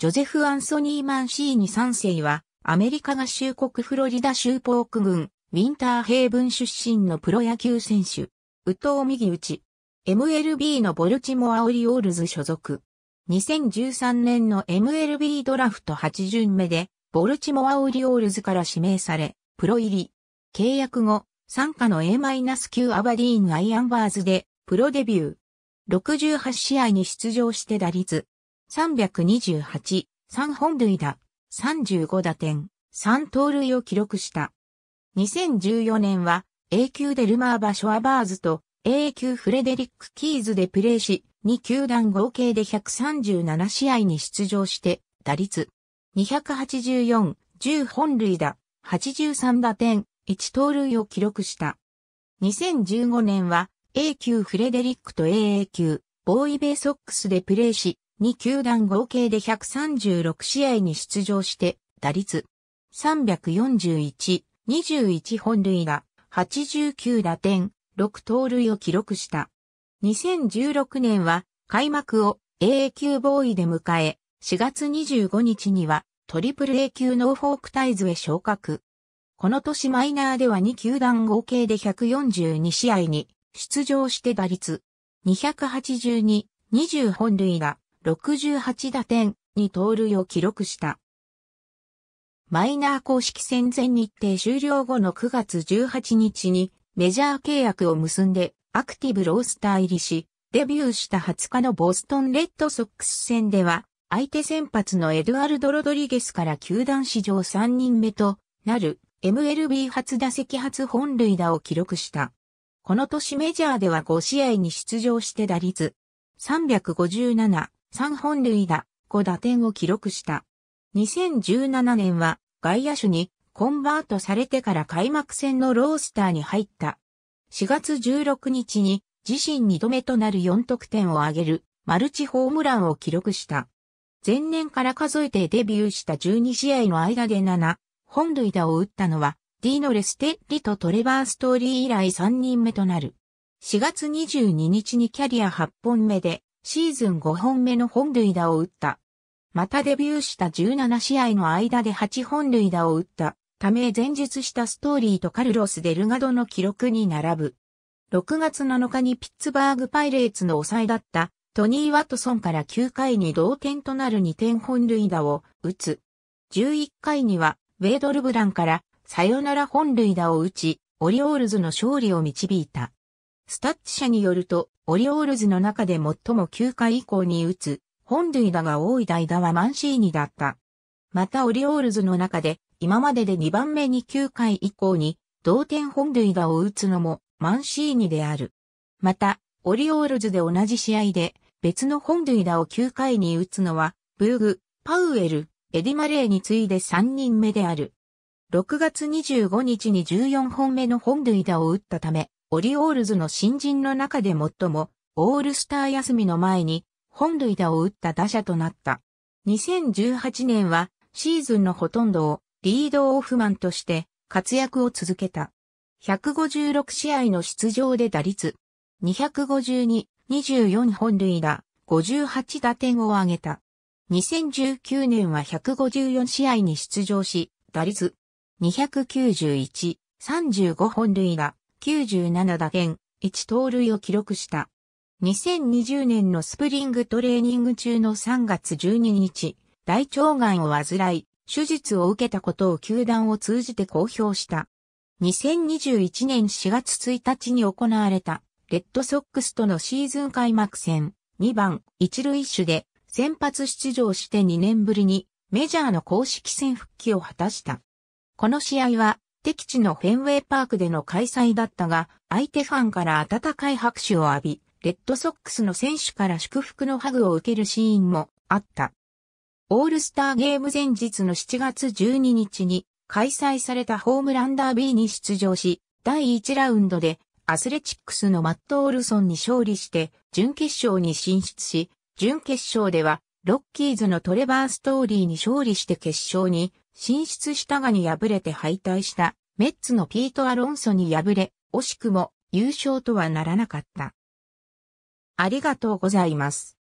ジョゼフ・アンソニー・マンシーニ3世は、アメリカ合衆国フロリダ州ポーク郡、ウィンターヘイブン出身のプロ野球選手。宇藤右打ち。MLB のボルチモアオリオールズ所属。2013年の MLB ドラフト8巡目で、ボルチモアオリオールズから指名され、プロ入り。契約後、参加の A-9 アバディーン・アイアンバーズで、プロデビュー。68試合に出場して打率、328、3本塁打、35打点、3盗塁を記録した。2014年は A 級デルマーバ・ショアバーズと A 級フレデリック・キーズでプレーし、2球団合計で137試合に出場して、打率284、10本塁打、83打点、1盗塁を記録した。2015年は A 級フレデリックと AA 級ボーイベイソックスでプレーし、二球団合計で136試合に出場して、打率341、21本塁打、89打点、6盗塁を記録した。2016年は開幕を AA 級ボーイで迎え、4月25日にはトリプル A 級ノーフォークタイズへ昇格。この年マイナーでは2球団合計で142試合に出場して打率282、20本塁打、68打点、に盗塁を記録した。マイナー公式戦前日程終了後の9月18日にメジャー契約を結んでアクティブロースター入りし、デビューした20日のボストンレッドソックス戦では、相手先発のエドアルド・ロドリゲスから球団史上3人目となる MLB 初打席初本塁打を記録した。この年メジャーでは5試合に出場して打率357、3本塁打、5打点を記録した。2017年は外野手にコンバートされてから開幕戦のロースターに入った。4月16日に自身2度目となる4得点を挙げるマルチホームランを記録した。前年から数えてデビューした12試合の間で7本塁打を打ったのはディーノレステッリとトレバーストーリー以来3人目となる。4月22日にキャリア8本目でシーズン5本目の本塁打を打った。またデビューした17試合の間で8本塁打を打った。ため前述したストーリーとカルロス・デルガドの記録に並ぶ。6月7日にピッツバーグパイレーツの抑えだったトニー・ワットソンから9回に同点となる2点本塁打を打つ。11回にはウェイド・ルブランからサヨナラ本塁打を打ち、オリオールズの勝利を導いた。スタッチ社によると、オリオールズの中で最も9回以降に打つ、本塁打が多い代打はマンシーニだった。またオリオールズの中で、今までで2番目に9回以降に、同点本塁打を打つのもマンシーニである。また、オリオールズで同じ試合で、別の本塁打を9回に打つのは、ブーグ、パウエル、エディ・マレーに次いで3人目である。6月25日に14本目の本塁打を打ったため、オリオールズの新人の中で最も、オールスター休みの前に、本塁打を打った打者となった。2018年は、シーズンのほとんどを、リードオフマンとして、活躍を続けた。156試合の出場で打率、252、24本塁打、58打点を挙げた。2019年は154試合に出場し、打率291、35本塁打、97打点、1盗塁を記録した。2020年のスプリングトレーニング中の3月12日、大腸がんを患い、手術を受けたことを球団を通じて公表した。2021年4月1日に行われた、レッドソックスとのシーズン開幕戦、2番、一塁手で、先発出場して2年ぶりに、メジャーの公式戦復帰を果たした。この試合は、敵地のフェンウェイパークでの開催だったが、相手ファンから温かい拍手を浴び、レッドソックスの選手から祝福のハグを受けるシーンもあった。オールスターゲーム前日の7月12日に開催されたホームランダービーに出場し、第1ラウンドでアスレチックスのマット・オルソンに勝利して準決勝に進出し、準決勝ではロッキーズのトレバー・ストーリーに勝利して決勝に進出したがに敗れて敗退したメッツのピート・アロンソに敗れ、惜しくも優勝とはならなかった。ありがとうございます。